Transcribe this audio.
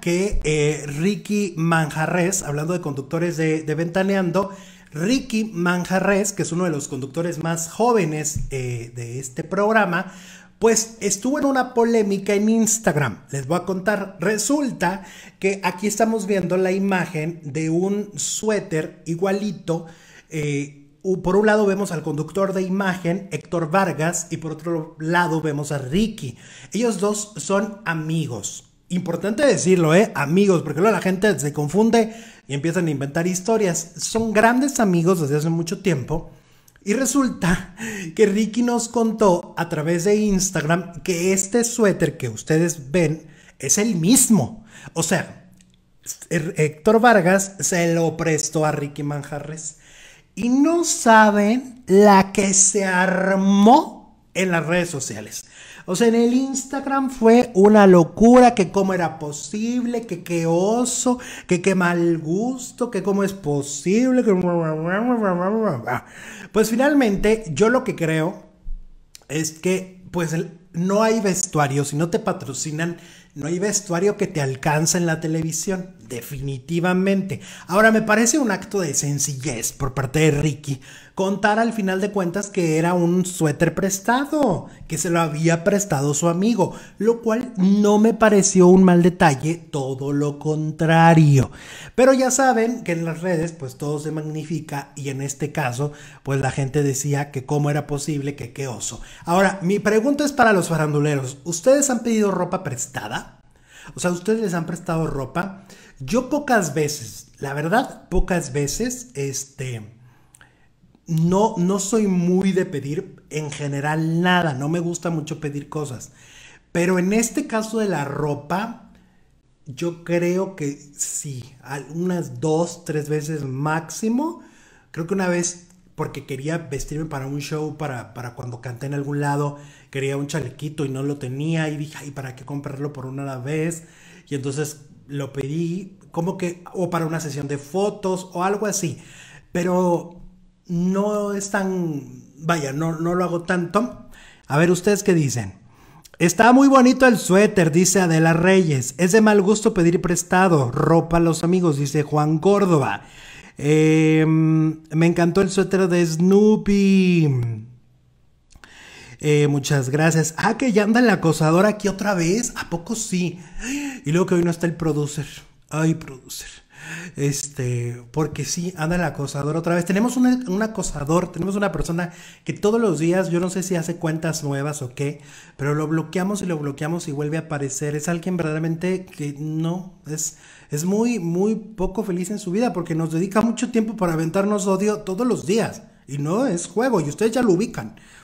que eh, Ricky Manjarres, hablando de conductores de, Ventaneando, Ricky Manjarres, que es uno de los conductores más jóvenes eh, de este programa, pues estuvo en una polémica en Instagram. Les voy a contar. Resulta que aquí estamos viendo la imagen de un suéter igualito. Eh, por un lado vemos al conductor de imagen, Héctor Vargas, y por otro lado vemos a Ricky. Ellos dos son amigos. Importante decirlo, ¿eh? Amigos, porque luego la gente se confunde y empiezan a inventar historias. Son grandes amigos desde hace mucho tiempo. Y resulta que Ricky nos contó a través de Instagram que este suéter que ustedes ven es el mismo. O sea, Héctor Vargas se lo prestó a Ricky Manjarres. Y no saben la que se armó en las redes sociales. O sea, en el Instagram fue una locura, que cómo era posible, que qué oso, que qué mal gusto, que cómo es posible, que... Pues finalmente, yo lo que creo es que, pues, no hay vestuario, si no te patrocinan, no hay vestuario que te alcance en la televisión definitivamente. Ahora, me parece un acto de sencillez por parte de Ricky contar al final de cuentas que era un suéter prestado, que se lo había prestado su amigo, lo cual no me pareció un mal detalle, todo lo contrario. Pero ya saben que en las redes pues todo se magnifica y en este caso pues la gente decía que cómo era posible que qué oso. Ahora, mi pregunta es para los faranduleros, ¿ustedes han pedido ropa prestada? O sea, ¿ustedes les han prestado ropa? Yo pocas veces, la verdad, pocas veces, este, no, no soy muy de pedir en general nada, no me gusta mucho pedir cosas. Pero en este caso de la ropa, yo creo que sí, unas dos, tres veces máximo. Creo que una vez, porque quería vestirme para un show, para, para cuando canté en algún lado, quería un chalequito y no lo tenía y dije, ay, ¿para qué comprarlo por una vez? Y entonces lo pedí como que o para una sesión de fotos o algo así, pero no es tan, vaya, no, no lo hago tanto. A ver, ustedes qué dicen. Está muy bonito el suéter, dice Adela Reyes. Es de mal gusto pedir prestado ropa a los amigos, dice Juan Córdoba. Em, me encantó el suéter de Snoopy. Eh, muchas gracias. Ah, que ya anda la acosadora aquí otra vez. ¿A poco sí? Ay, y luego que hoy no está el producer. Ay, producer. Este, porque sí, anda el acosador otra vez. Tenemos un, acosador, tenemos una persona que todos los días, yo no sé si hace cuentas nuevas o qué, pero lo bloqueamos y lo bloqueamos y vuelve a aparecer. Es alguien verdaderamente que no, es, es muy, muy poco feliz en su vida porque nos dedica mucho tiempo para aventarnos odio todos los días. Y no es juego, y ustedes ya lo ubican.